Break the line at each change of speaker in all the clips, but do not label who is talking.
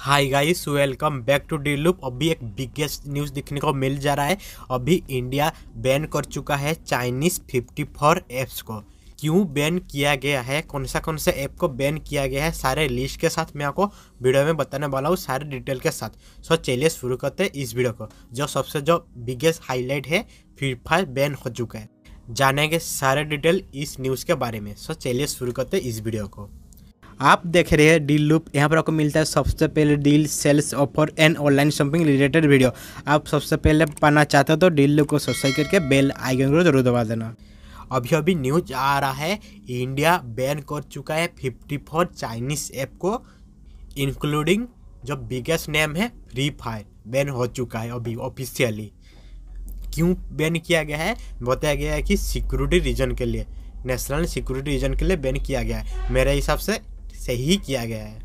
hi guys welcome back to Deal Loop अभी एक biggest news देखने को मिल जा रहा है अभी इंडिया बैन कर चुका है चाइनीज़ फिफ्टी फोर एप्स को क्यों बैन किया गया है कौन सा कौन सा ऐप को बैन किया गया है सारे लिस्ट के साथ मैं आपको वीडियो में बताने वाला हूँ सारे डिटेल के साथ सो चलिए शुरू करते हैं इस वीडियो को जो सबसे जो बिगेस्ट हाईलाइट है फ्री फायर बैन हो चुका है जानेंगे सारे डिटेल इस न्यूज़ के बारे में सो चलिए शुरू करते हैं इस वीडियो को आप देख रहे हैं डील लूप यहाँ पर आपको मिलता है सबसे पहले deal sales offer and online shopping related video आप सबसे पहले पाना चाहते हो तो डील लूप को सब्सक्राइब करके बेल आइकन को जरूर दबा देना अभी अभी न्यूज आ रहा है इंडिया बैन कर चुका है फिफ्टी फोर चाइनीज ऐप को इंक्लूडिंग जो बिगेस्ट नेम है फ्री फायर बैन हो चुका है अभी ऑफिशियली क्यों बैन किया गया है बताया गया है कि सिक्योरिटी रीजन के लिए नेशनल सिक्योरिटी रीजन के लिए बैन किया गया है मेरे हिसाब से से ही किया गया है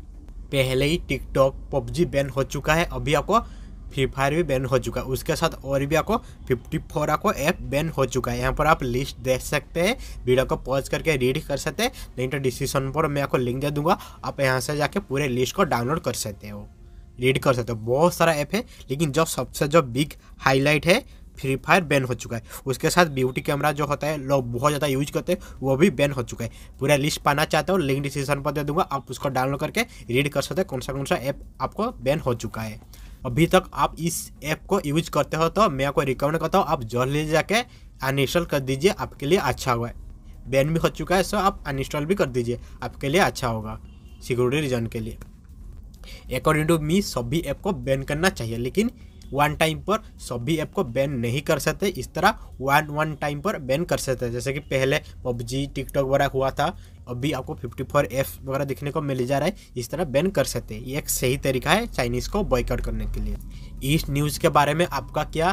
पहले ही टिकटॉक पबजी बैन हो चुका है अभी आपको फ्री फायर भी बैन हो चुका है उसके साथ और भी आपको फिफ्टी फोर आपको ऐप बैन हो चुका है यहाँ पर आप लिस्ट देख सकते हैं वीडियो को पॉज करके रीड कर सकते हैं नहीं तो डिस्क्रिप्शन पर मैं आपको लिंक दे दूंगा आप यहाँ से जाके पूरे लिस्ट को डाउनलोड कर सकते हो रीड कर सकते हो बहुत सारा ऐप है लेकिन जो सबसे जो बिग हाईलाइट है फ्री फायर बैन हो चुका है उसके साथ ब्यूटी कैमरा जो होता है लोग बहुत ज़्यादा यूज करते हैं वो भी बैन हो चुका है पूरा लिस्ट पाना चाहते हो लिंक डिस्क्रिप्शन पर दे दूंगा आप उसको डाउनलोड करके रीड कर सकते हैं कौन सा कौन सा ऐप आपको बैन हो चुका है अभी तक आप इस ऐप को यूज करते हो तो मैं आपको रिकमेंड करता हूँ आप जल्दी जाके अनइंस्टॉल कर दीजिए आपके लिए अच्छा हुआ है बैन भी हो चुका है सो आप अनइंस्टॉल भी कर दीजिए आपके लिए अच्छा होगा सिक्योरिटी रीजन के लिए अकॉर्डिंग टू मी सभी ऐप को बैन करना चाहिए लेकिन वन टाइम पर सभी ऐप को बैन नहीं कर सकते इस तरह वन वन टाइम पर बैन कर सकते जैसे कि पहले पबजी टिकटॉक वगैरह हुआ था अभी आपको 54 फोर एफ वगैरह देखने को मिल जा रहा है इस तरह बैन कर सकते ये एक सही तरीका है चाइनीज़ को बॉयकआउट करने के लिए इस न्यूज़ के बारे में आपका क्या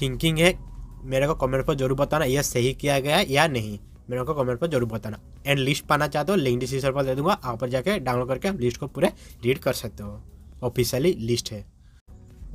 थिंकिंग है मेरे को कमेंट पर जरूर बताना यह सही किया गया है या नहीं मेरे को कमेंट पर जरूर बताना एंड लिस्ट पाना चाहते हो लिंक डिस्क्रिप्शन पर दे दूंगा आप पर जाकर डाउनलोड करके लिस्ट को पूरे रीड कर सकते हो ऑफिशियली लिस्ट है